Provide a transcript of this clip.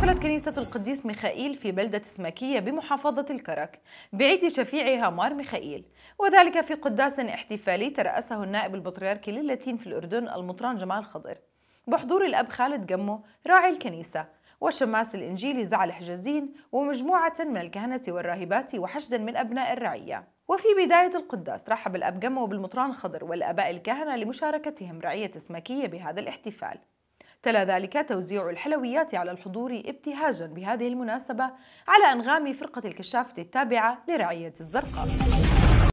احتفلت كنيسة القديس ميخائيل في بلدة سماكية بمحافظة الكرك بعيد شفيعها مار ميخائيل وذلك في قداس احتفالي ترأسه النائب البطريركي للاتين في الأردن المطران جمال خضر بحضور الأب خالد جمو راعي الكنيسة والشماس الإنجيلي زعل حجازين ومجموعة من الكهنة والراهبات وحشدا من أبناء الرعية وفي بداية القداس رحب الأب جمو بالمطران خضر والآباء الكهنة لمشاركتهم رعية سماكية بهذا الاحتفال تلا ذلك توزيع الحلويات على الحضور ابتهاجا بهذه المناسبة على أنغام فرقة الكشافة التابعة لرعية الزرقاء